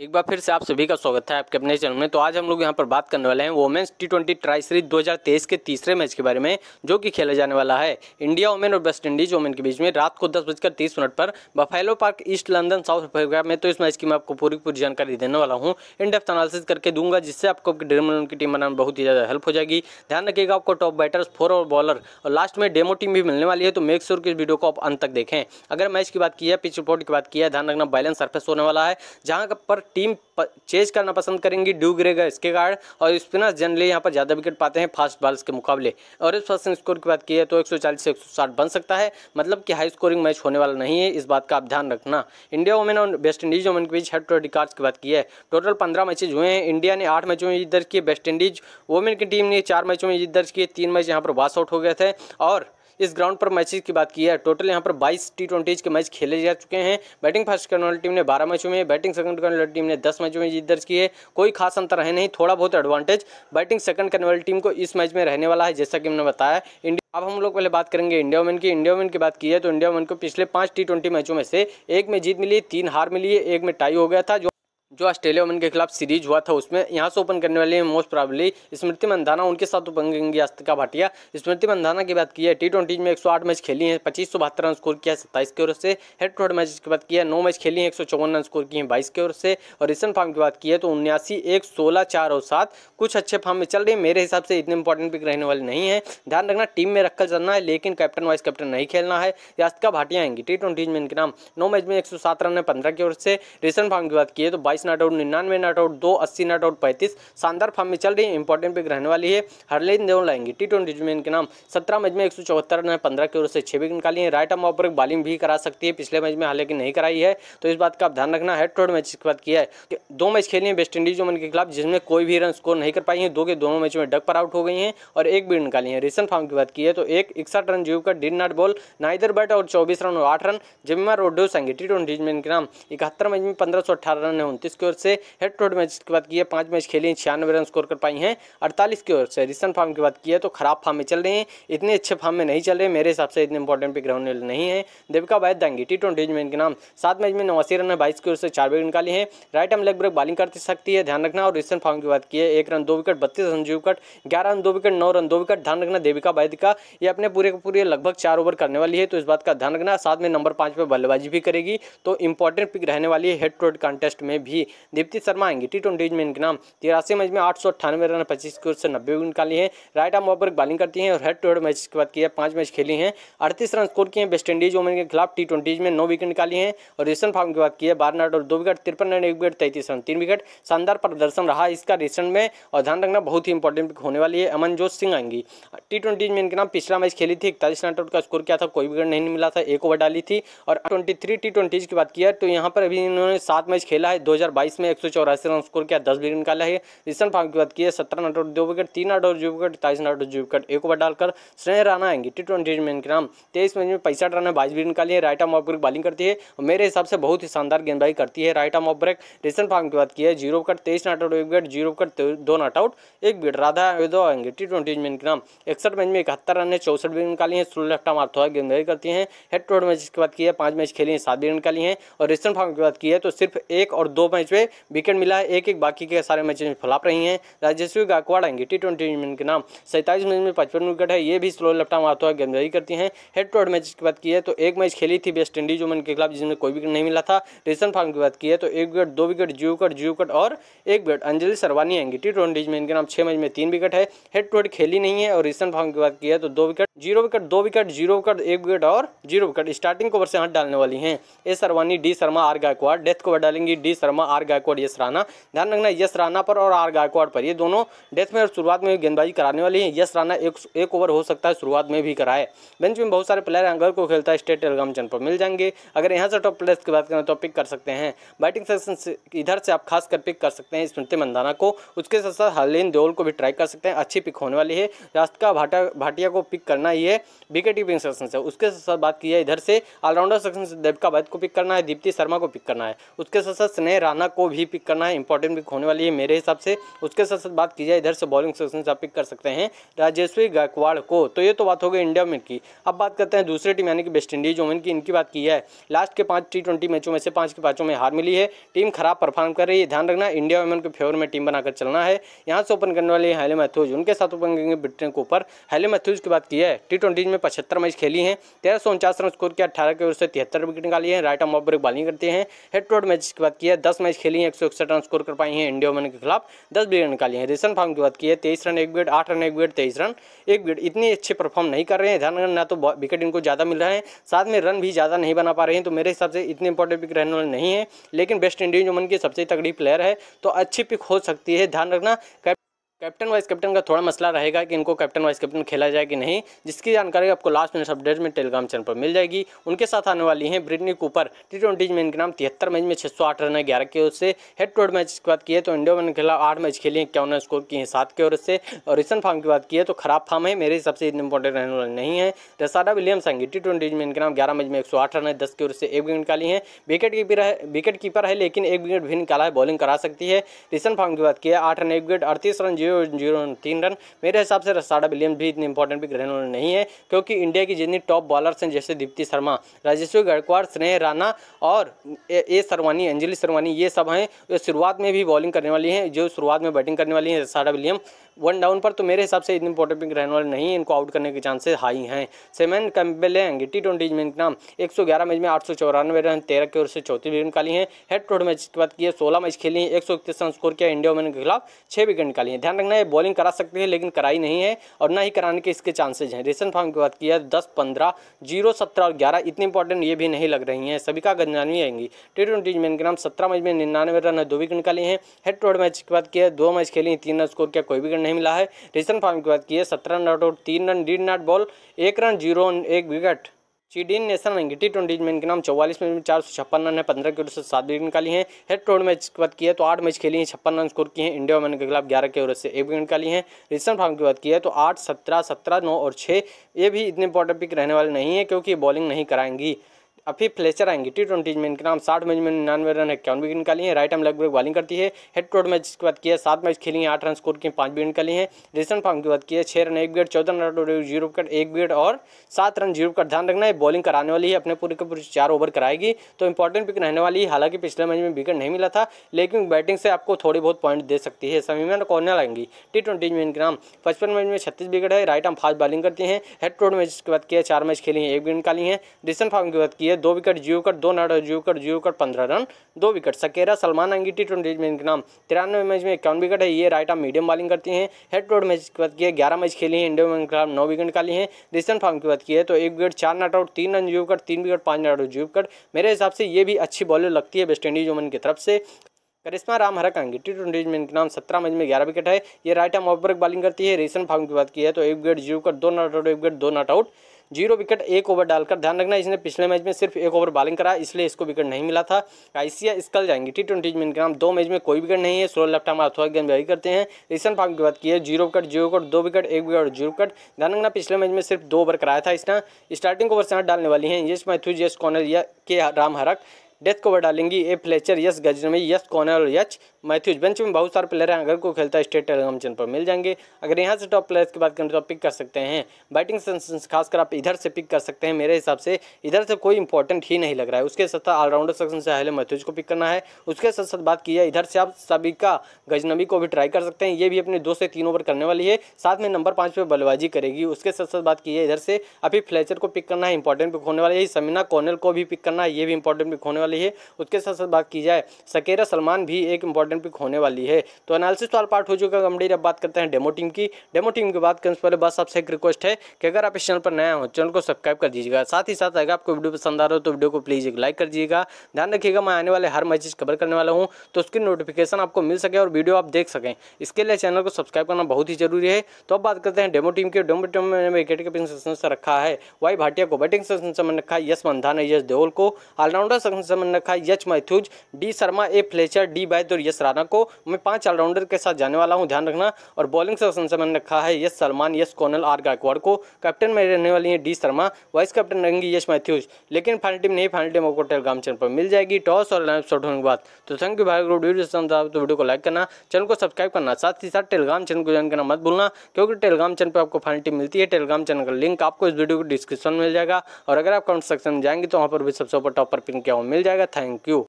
एक बार फिर से आप सभी का स्वागत है आपके अपने चैनल में तो आज हम लोग यहाँ पर बात करने वाले हैं women's T twenty tri series दो के तीसरे मैच के बारे में जो कि खेला जाने वाला है इंडिया वोमेन और वेस्ट इंडीज वोमेन के बीच में रात को दस बजकर तीस मिनट पर Buffalo Park East London South Africa में तो इस मैच की मैं आपको पूरी पूरी जानकारी देने वाला हूँ इन एनालिसिस करके दूंगा जिससे आपको ड्रीम इलेवन की टीम बनाने में बहुत ही ज़्यादा हेल्प हो जाएगी ध्यान रखिएगा आपको टॉप बैटर्स फोर और बॉलर और लास्ट में डेमो टीम भी मिलने वाली है तो मेक श्योर की इस वीडियो को आप अंत तक देखें अगर मैच की बात की है पिच रिपोर्ट की बात की है ध्यान रखना बैलेंस सर्फेस होने वाला है जहाँ पर टीम चेज करना पसंद करेंगी ड्यू ग्रेगा इसके कारण और स्पिनर्स जनरली यहाँ पर ज़्यादा विकेट पाते हैं फास्ट बॉल्स के मुकाबले और इस फर्स्ट स्कोर की बात की जाए तो 140 से 160 बन सकता है मतलब कि हाई स्कोरिंग मैच होने वाला नहीं है इस बात का आप ध्यान रखना इंडिया वुमेन और वेस्ट इंडीज़ वुमेन के बीच हेड टू हेड रिकॉर्ड्स की बात की है टोटल पंद्रह मैचेज हुए हैं इंडिया ने आठ मैचों में जीत दर्ज किए वेस्ट इंडीज वुमेन की टीम ने चार मैचों में जीत दर्ज किए तीन मैच यहाँ पर वास आउट हो गए थे और इस ग्राउंड पर मैचेज की बात की है टोटल यहाँ पर बाईस टी ट्वेंटीज के मैच खेले जा चुके हैं बैटिंग फर्स्ट करने वाली टीम ने बारह मैचों में बैटिंग सेकंड करने वाली टीम ने दस मैचों में जीत दर्ज की है कोई खास अंतर है नहीं थोड़ा बहुत एडवांटेज बैटिंग सेकंड करने वाली टीम को इस मैच में रहने वाला है जैसा कि हमने बताया इंडिया अब हम लोग पहले बात करेंगे इंडिया वुमेन की इंडिया वुमेन की बात की है तो इंडिया वुमेन को पिछले पांच टी ट्वेंटी मैचों में से एक में जीत मिली तीन हार मिली है एक में टाई हो गया था जो जो ऑस्ट्रेलिया ओपन के खिलाफ सीरीज हुआ था उसमें यहाँ से ओपन करने वाली मोस्ट प्रॉब्ली स्मृति मंधाना उनके साथ ओपन तो करेंगी अस्तिका भाटिया स्मृति मंदाना की बात की है टी ट्वेंटी में एक सौ आठ मैच खेली हैं पच्चीस सौ बहत्तर रन स्कोर किया है सत्ताईस की ओर से हेड टू हेड मैच की बात की है नौ मैच खेली हैं एक सौ चौवन रन स्कोर किए हैं बाईस की ओर से और रिसेंट फार्म की बात की है तो उन्यासी एक सोलह चार और सात कुछ अच्छे फार्म में चल रहे हैं मेरे हिसाब से इतने इंपॉर्टेंट पिक रहने वाले नहीं है ध्यान रखना टीम में रखकर चलना है लेकिन कैप्टन वाइस कैप्टन नहीं खेलना है यास्तिका भाटिया आएंगी टी ट्वेंटी में इनके नाम नौ मैच में एक सौ सात रन है पंद्रह की ओर से रिसेंट फार्म की बात की है तो बाईस नॉट आउट निन्यानवे नॉट आउट दो अस्सी नॉट आउट पैंतीस शानदार फॉर्म में चल रही है इंपॉर्टेंट पिक रहने वाली है हरलीन देव लाएंगे टी ट्वेंटी जुमेन के नाम सत्रह मैच में एक सौ चौहत्तर ने पंद्रह की ओर से छः विकेट निकाली है right arm off break bowling भी करा सकती है पिछले मैच में हालांकि नहीं कराई है तो इस बात का आप ध्यान रखना हेड टोड मैच की बात किया है दो मैच खेली है वेस्ट इंडीज ओमन के खिलाफ जिसमें कोई भी रन स्कोर नहीं कर पाई है दो के दोनों मैच में डक पर आउट हो गई है और एक विकेट निकाली है रिसेंट फॉर्म की बात की है तो एक इकसठ रन जीव का डिन नॉट बॉल नाइदर बैट और चौबीस रन और आठ रन जिम्मा रोडोस आएंगे टी ट्वेंटी के नाम इकहत्तर मैच में पंद्रह सौ अठारह रन है उनतीस की ओर से हेड टू हेड मैच की बात की है पाँच मैच खेले हैं छियानवे रन स्कोर कर पाई हैं अड़तालीस की ओर से रिसेंट फार्म की बात की है तो खराब फार्म में चल रहे हैं इतने अच्छे फार्म में नहीं चल रहे मेरे हिसाब से इतने इंपॉर्टेंट पिक रहने नहीं है देविका बायत दंगी टी ट्वेंटी के नाम सात मैच में नवासी रन है बाईस की ओर से चार विकेट निकाली है right arm leg break bowling कर सकती है ध्यान रखना और रिसेंट फार्म की बात की है एक रन दो विकेट बत्तीस रन दो विकेट ग्यारह रन दो विकेट नौ रन दो विकेट ध्यान रखना देविका बायत का ये अपने पूरे पूरे लगभग चार ओवर करने वाली है तो इस बात का ध्यान रखना साथ में नंबर पांच पर बल्लेबाजी भी करेगी तो इंपॉर्टेंट पिक रहने वाली है हेड टू हेड कॉन्टेस्ट में भी की दीप्ति शर्मा आएंगे टी ट्वेंटी में इनके नाम तिरासी मैच में आठ सौ अट्ठानवे रन पच्चीस की ओर से नब्बे निकाली हैं राइट आर्म ओवर बॉलिंग करती हैं और हेड टू हेड मैच की बात की है पांच मैच खेली हैं अड़तीस रन स्कोर किए हैं वेस्ट इंडीज ओमन के खिलाफ टी ट्वेंटीज में नौ विकेट निकाली है और रिसेंट फॉर्म की बात की है बारह और दो विकेट तिरपन रन एक विकेट तैतीस रन तीन विकेट शानदार प्रदर्शन रहा इसका रिसेंट में और ध्यान रखना बहुत ही इंपॉर्टेंट होने वाली है अमनजोत सिंह आएंगी टी ट्वेंटी में इनके नाम पिछला मैच खेली थी इकतालीस रन आउट का स्कोर किया था कोई विकेट नहीं मिला था एक ओवर डाली थी और ट्वेंटी थ्री टी ट्वेंटीज की बात किया तो यहाँ पर अभी इन्होंने सात मैच खेला है दो 2022 में एक सौ चौरासी रन स्कोर किया दस विकेट निकाला है रिसेंट फॉर्म की बात की है सत्रह नट और दो विकेट तीन नॉट और जो विकेट इक्कीस नट और जो विकेट एक ओवर डालकर स्नेह राना आएंगे टी ट्वेंटी मैन के नाम तेईस मैच में पैंसठ रन है बाईस विकेट निकाली है right arm off break bowling करती है और मेरे हिसाब से बहुत ही शानदार गेंदबाजी करती है right arm off break recent form की बात की है जीरो विकेट तेईस not out wicket zero wicket दो नट आउट एक विकेट राधा दो आएंगे टी ट्वेंटी मैन के नाम इकसठ मैच में इकहत्तर रन है चौसठ विकेट निकाली है सोलह लेफ्ट आर्म थोड़ा गेंदबाजी करती है हेड टू हेड मैच की बात की है पाँच मैच खेली है सात विकेट निकाली है और रिसेंट फॉर्म की बात की है तो सिर्फ एक और दो मैच में विकेट मिला है एक एक बाकी के सारे मैच में फलाप रही हैं राजेश्वरी गायकवाड़ आएंगे टी ट्वेंटी के नाम सैंतालीस मैच में पचपन विकेट है ये भी स्लो लेफ्ट आर्म हाथों गेंदबाजी करती हैं हेड टू हेड मैच की बात की है तो एक मैच खेली थी वेस्ट इंडीज वुमन के खिलाफ जिसमें कोई विकेट नहीं मिला था रिसन फार्म की बात की है तो एक विकेट दो विकेट जीव कट जीव कट और एक विकेट अंजलि सरवानी आएंगे टी ट्वेंटी में इनके नाम छः मैच में तीन विकेट है हेड टू हेड खेली नहीं है और रिसन फार्म की बात की है तो दो विकेट जीरो विकेट दो विकेट जीरो विकेट एक विकेट और जीरो विकेट स्टार्टिंग कोवर से हाथ डालने वाली हैं A Sarvani D Sharma R Gaikwad death cover डालेंगी D Sharma R Gaikwad S Rana ध्यान रखना यश राणा पर और आर गायकवाड़ पर ये दोनों डेथ में और शुरुआत में गेंदबाजी कराने वाली हैं यश राणा एक, एक ओवर हो सकता है शुरुआत में भी कराए बेंच में बहुत सारे प्लेयर अगर को खेलता है स्टेट टेलीग्राम पर मिल जाएंगे अगर यहाँ से टॉप प्लेयर्स की बात करें तो पिक कर सकते हैं बैटिंग सेक्शन से इधर से आप खास कर पिक कर सकते हैं स्मृति मंदाना को उसके साथ साथ हरलीन देओल को भी ट्राई कर सकते हैं अच्छी पिक होने वाली है रास्ता भाटा भाटिया को पिक करना ही है विकेट कीपिंग सेक्शन से उसके साथ साथ बात की है इधर से ऑलराउंडर सेक्शन से देवका वैद को पिक करना है दीप्ति शर्मा को पिक करना है उसके साथ साथ स्नेह रहाना को भी पिक करना है इंपॉर्टेंट पिक होने वाली है मेरे हिसाब से उसके साथ साथ बात की जाए इधर से बॉलिंग सेक्शन से आप पिक कर सकते हैं राजेश्वरी गायकवाड़ को तो ये तो बात हो गई इंडिया में की अब बात करते हैं दूसरी टीम यानी कि वेस्ट इंडीज वोमेन की इनकी बात की है लास्ट के पाँच टी मैचों में से पाँच के पाँचों में हार मिली है टीम खराब परफॉर्म कर रही है ध्यान रखना इंडिया वोमेन के फेवर में टीम बनाकर चलना है यहाँ से ओपन करने वाली हैले मैथ्यूज उनके साथ ओपन करेंगे ब्रिटेन के ऊपर हैले मैथ्यूज की बात की है टी ट्वेंटी में पचहत्तर मैच खेली हैं तेरह सौ उनचास रन स्कोर किया अठारह के ओर से तिहत्तर विकेट निकाली है right arm off break bowling करते हैं हेड टू मैच की बात की है दस मैच खेली हैं एक सौ इकसठ रन स्कोर कर पाई हैं इंडिया ओमन के खिलाफ दस विकेट निकाली हैं रिसन फॉर्म की बात की है तेईस रन एक विकेट आठ रन एक विकेट तेईस रन एक विकेट इतनी अच्छे परफॉर्म नहीं कर रहे हैं ध्यान रखना ना तो विकेट इनको ज़्यादा मिल रहा है साथ में रन भी ज़्यादा नहीं बना पा रहे हैं तो मेरे हिसाब से इतने इंपॉर्टेंट पिक रहने वाले नहीं है लेकिन वेस्ट इंडीज ओमन की सबसे तगड़ी प्लेयर है तो अच्छी पिक हो सकती है ध्यान रखना कैप्टन वाइस कैप्टन का थोड़ा मसला रहेगा कि इनको कैप्टन वाइस कैप्टन खेला जाए कि नहीं जिसकी जानकारी आपको लास्ट मिनट अपडेट में टेलीग्राम चैनल पर मिल जाएगी उनके साथ आने वाली हैं ब्रिटनी कूपर टी ट्वेंटी में इनके नाम तिहत्तर मैच में छः सौ आठ रन है ग्यारह की ओर से हेड टू हेड मैच की बात की है तो इंडिया ने खिलाफ आठ मैच खेली है इक्यावन स्कोर किए हैं सात की ओर से और रिसन फार्म की बात की है तो खराब फार्म है मेरे हिसाब से इतने इंपॉर्टेंट रहने वाले नहीं है रसाडा विलियम आएंगे टी ट्वेंटी में इनके नाम ग्यारह मैच में एक सौ आठ रन है दस की ओर से एक विकेट निकाली है विकेट कीपर है विकेट कीपर है लेकिन एक विकेट भी निकाला है बॉलिंग करा सकती है रिसन फार्म की बात की है आठ रन एक विकेट अड़तीस रन जीरो जीरो जीरो तीन रन मेरे हिसाब से रसाडा विलियम भी इतनी इंपॉर्टेंट पिक रन नहीं है क्योंकि इंडिया की जितनी टॉप बॉलर्स हैं जैसे दीप्ति शर्मा राजेश्वर गढ़कवाड़ स्नेह राणा और ए, सरवानी अंजलि सरवानी ये सब हैं शुरुआत में भी बॉलिंग करने वाली हैं जो शुरुआत में बैटिंग करने वाली हैं रसाडा विलियम वन डाउन पर तो मेरे हिसाब से इतने इंपॉर्टेंट पिक रहने वाले नहीं इनको आउट करने के चांसेस हाई हैं सेमन कैम्बेलेंग टी ट्वेंटी में नाम एक सौ ग्यारह मैच में आठ सौ चौरानवे रन तेरह की ओर से चौथी विकेट निकाली हैं हेड टू मैच की बात की है सोलह मैच खेली हैं एक सौ इकतीस रन स्कोर किया इंडिया वुमेन के खिलाफ छः विकेट निकाली हैं ध्यान रखना है बॉलिंग करा सकती है लेकिन कराई नहीं है और ना ही कराने के इसके चांसेज हैं रिसेंट फॉर्म की बात की है दस पंद्रह जीरो सत्रह और ग्यारह इतनी इंपॉर्टेंट ये भी नहीं लग रही हैं सभी का गंजानी आएंगी टी ट्वेंटी में के नाम सत्रह मैच में निन्यानवे रन है दो विकेट निकाली हैं हेड टू मैच की बात की है दो मैच खेली तीन रन स्कोर किया कोई विकेट नहीं मिला है रिजन फॉर्म की बात की है सत्रह नॉट आउट तीन रन डीड नॉट बॉल एक रन जीरो रन एक विकेट चीडीन नेशनल रंगी टी ट्वेंटी में इनके नाम चौवालीस में चार सौ छप्पन रन है पंद्रह की ओर से सात विकेट निकाली है हेड टोड मैच की बात की है तो आठ मैच खेली हैं छप्पन रन स्कोर किए हैं इंडिया वुमेन के खिलाफ ग्यारह की ओर से एक विकेट निकाली है रिसन फॉर्म की बात की है तो आठ सत्रह सत्रह नौ और छः ये भी इतने इंपॉर्टेंट पिक रहने वाले नहीं है क्योंकि बॉलिंग नहीं कराएंगी अब फिर फ्लेचर आएंगे टी ट्वेंटी में इनके नाम साठ मैच में निन्यानवे रन इक्यावन विकेट निकाली है राइट हम लेग ब्रेक बॉलिंग करती है हेड टोड मैच की बात की है सात मैच खेली है आठ रन स्कोर किए पाँच विकेट निकाली है रिसेंट फॉर्म की बात की है छः रन एक विकेट चौदह रन जीरो विकेट एक विकेट और सात रन जीरो विकेट ध्यान रखना है बॉलिंग कराने वाली है अपने पूरे के पूरे चार ओवर कराएगी तो इंपॉर्टेंट पिक रहने वाली है हालांकि पिछले मैच में विकेट नहीं मिला था लेकिन बैटिंग से आपको थोड़ी बहुत पॉइंट दे सकती है में कौन लगेंगी टी ट्वेंटी में इनके नाम पचपन मैच में छत्तीस विकेट है राइट हम फास्ट बॉलिंग करती है हेड टोड मैच की बात की है चार मैच खेली है एक विकेट निकाली है रिसेंट फॉर्म की बात की दो विकेट जीव कट दो नट जीव कट जीव कट पंद्रह रन दो विकेट सकेरा सलमान अंगी टी ट्वेंटी में इनके नाम तिरानवे मैच में इक्यावन विकेट है ये राइट आर्म मीडियम बॉलिंग करती हैं हेड टू मैच की बात की है ग्यारह मैच खेली हैं इंडिया में इनके नौ विकेट निकाली हैं रिसेंट फॉर्म की बात की है तो एक विकेट चार नट आउट तीन रन जीव कट तीन विकेट पाँच नट आउट जीव कट मेरे हिसाब से ये भी अच्छी बॉलर लगती है वेस्ट इंडीज वोमन की तरफ से करिश्मा राम हरकांगी टी ट्वेंटी में इनके नाम सत्रह मैच में ग्यारह विकेट है ये राइट हम ऑफ बॉलिंग करती है रेशन फार्म की बात की है तो एक विकेट जीरो कर दो नॉट आउट एक विकेट दो नॉट आउट जीरो विकेट एक ओवर डालकर ध्यान रखना इसने पिछले मैच में सिर्फ एक ओवर बॉलिंग करा इसलिए इसको विकेट नहीं मिला था आईसीया स्कल जाएंगे टी ट्वेंटी में इनके नाम दो मैच में कोई विकेट नहीं है सोलह लेफ्ट हम अथवा वही करते हैं रिसन फार्म की बात की है जीरो विकेट जीरो विकेट दो विकेट एक विकेट और जीरो विकेट ध्यान रखना पिछले मैच में सिर्फ दो ओवर कराया था इसने स्टार्टिंग ओवर से डालने वाली है यश मैथ्यू जेस कॉनर या के राम हरक डेथ को डालेंगी A Fletcher S Ghaznavi S Connell और यच मैथ्यूज बेंच में बहुत सारे प्लेयर हैं अगर कोई खेलता है स्टेट टेलीग्राम चैनल पर मिल जाएंगे अगर यहाँ से टॉप प्लेयर्स की बात करें तो आप पिक कर सकते हैं बैटिंग खासकर आप इधर से पिक कर सकते हैं मेरे हिसाब से इधर से कोई इंपॉर्टेंट ही नहीं लग रहा है उसके साथ ऑलराउंडर सेक्शन से हेले मैथ्यूज को पिक करना है उसके साथ साथ बात की जाए इधर से आप सबिका गजनबी को भी ट्राई कर सकते हैं ये भी अपने दो से तीन ओवर करने वाली है साथ में नंबर पाँच पर बल्लेबाजी करेगी उसके साथ साथ बात की है इधर से अभी फ्लेचर को पिक करना है इंपॉर्टेंट पिक होने वाला है समीना कॉर्नल को भी पिक करना है ये भी इंपॉर्टेंट पिक होने वाली है उसके साथ साथ बात की जाए सकेरा सलमान भी एक इंपॉर्टेंट पिक होने वाली है तो एनालिसिस वाला पार्ट हो चुका गंभीर अब बात करते हैं डेमो टीम की डेमो टीम की बात करने से पहले बस आपसे एक रिक्वेस्ट है कि अगर आप इस चैनल पर नया हो चैनल को सब्सक्राइब कर दीजिएगा साथ ही साथ अगर आपको वीडियो पसंद आ रहा हो तो वीडियो को प्लीज़ एक लाइक कर दीजिएगा ध्यान रखिएगा मैं आने वाले हर मैसेज कवर करने वाला हूँ तो उसकी नोटिफिकेशन आपको मिल सके और वीडियो आप देख सकें इसके लिए चैनल को सब्सक्राइब करना बहुत ही जरूरी है तो अब बात करते हैं डेमो टीम की डेमो टीम में विकेट कीपिंग सेक्शन से रखा है वाई भाटिया को बैटिंग सेक्शन से मैंने रखा है यश मंधाना यश देओल को ऑलराउंडर सेक्शन से मैंने रखा है H Matthews D Sharma A Fletcher D Baid और यश राणा को मैं पांच ऑलराउंडर के साथ जाने वाला हूं ध्यान रखना और बॉलिंग सेक्शन से मैंने रखा है S Selman S Connell R Gaikwad को कैप्टन में रहने वाली है डी शर्मा वाइस कैप्टन रहेंगी यश मैथ्यूज लेकिन फाइनल टीम नहीं फाइनल टीम आपको टेलीग्राम चैनल पर मिल जाएगी टॉस और लाइन शॉट होने के बाद तो थैंक यू भाई वीडियो तो को लाइक करना चैनल को सब्सक्राइब करना साथ ही साथ टेलीग्राम चैनल को ज्वाइन करना मत भूलना क्योंकि टेलीग्राम चैनल पर आपको फाइनल टीम मिलती है टेलीग्राम चैनल का लिंक आपको इस वीडियो को डिस्क्रिप्शन मिल जाएगा और अगर आप कमेंट सेक्शन में जाएंगे तो वहाँ पर भी सबसे ऊपर टॉप पर पिन किया हुआ मिल जाएगा जाएगा थैंक यू